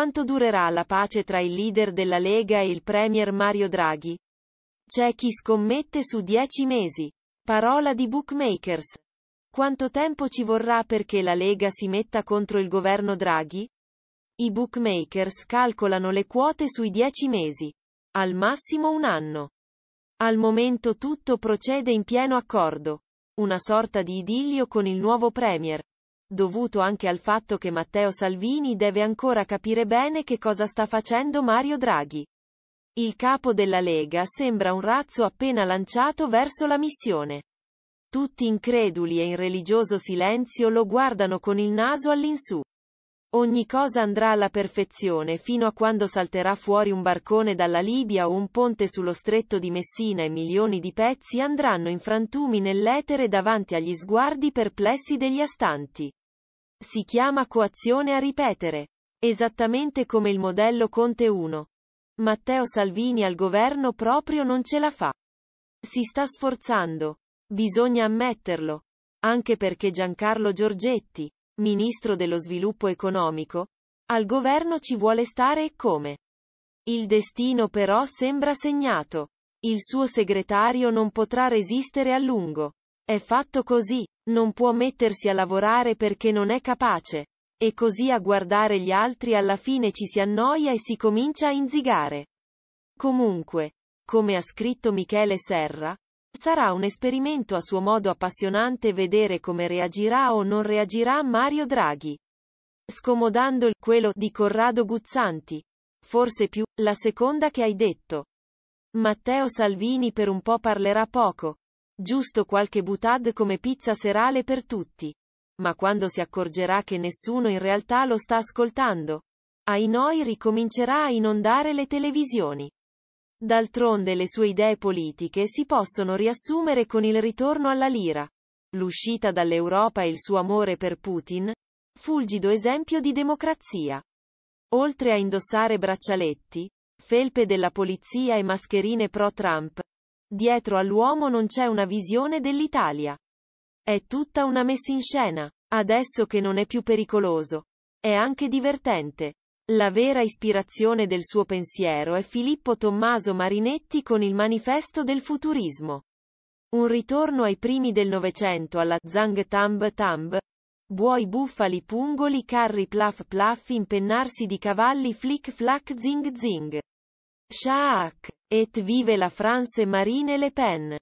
Quanto durerà la pace tra il leader della Lega e il Premier Mario Draghi? C'è chi scommette su 10 mesi. Parola di bookmakers. Quanto tempo ci vorrà perché la Lega si metta contro il governo Draghi? I bookmakers calcolano le quote sui 10 mesi. Al massimo un anno. Al momento tutto procede in pieno accordo. Una sorta di idillio con il nuovo Premier, dovuto anche al fatto che Matteo Salvini deve ancora capire bene che cosa sta facendo Mario Draghi. Il capo della Lega sembra un razzo appena lanciato verso la missione. Tutti increduli e in religioso silenzio lo guardano con il naso all'insù. Ogni cosa andrà alla perfezione fino a quando salterà fuori un barcone dalla Libia o un ponte sullo stretto di Messina e milioni di pezzi andranno in frantumi nell'etere davanti agli sguardi perplessi degli astanti. Si chiama coazione a ripetere. Esattamente come il modello Conte 1. Matteo Salvini al governo proprio non ce la fa. Si sta sforzando. Bisogna ammetterlo. Anche perché Giancarlo Giorgetti, ministro dello sviluppo economico, al governo ci vuole stare e come. Il destino però sembra segnato. Il suo segretario non potrà resistere a lungo. È fatto così. Non può mettersi a lavorare perché non è capace. E così a guardare gli altri alla fine ci si annoia e si comincia a inzigare. Comunque, come ha scritto Michele Serra, sarà un esperimento a suo modo appassionante vedere come reagirà o non reagirà Mario Draghi. Scomodando il quello di Corrado Guzzanti. Forse più, la seconda che hai detto. Matteo Salvini per un po' parlerà poco, Giusto qualche butad come pizza serale per tutti. Ma quando si accorgerà che nessuno in realtà lo sta ascoltando, Ainoi ricomincerà a inondare le televisioni. D'altronde le sue idee politiche si possono riassumere con il ritorno alla lira, l'uscita dall'Europa e il suo amore per Putin, fulgido esempio di democrazia. Oltre a indossare braccialetti, felpe della polizia e mascherine pro-Trump, Dietro all'uomo non c'è una visione dell'Italia. È tutta una messa in scena. Adesso che non è più pericoloso. È anche divertente. La vera ispirazione del suo pensiero è Filippo Tommaso Marinetti con il manifesto del futurismo. Un ritorno ai primi del Novecento alla Zang Tamb Tamb. Buoi bufali pungoli carri plaf plaf impennarsi di cavalli flick flack zing zing. Chaac, et vive la France Marine Le Pen.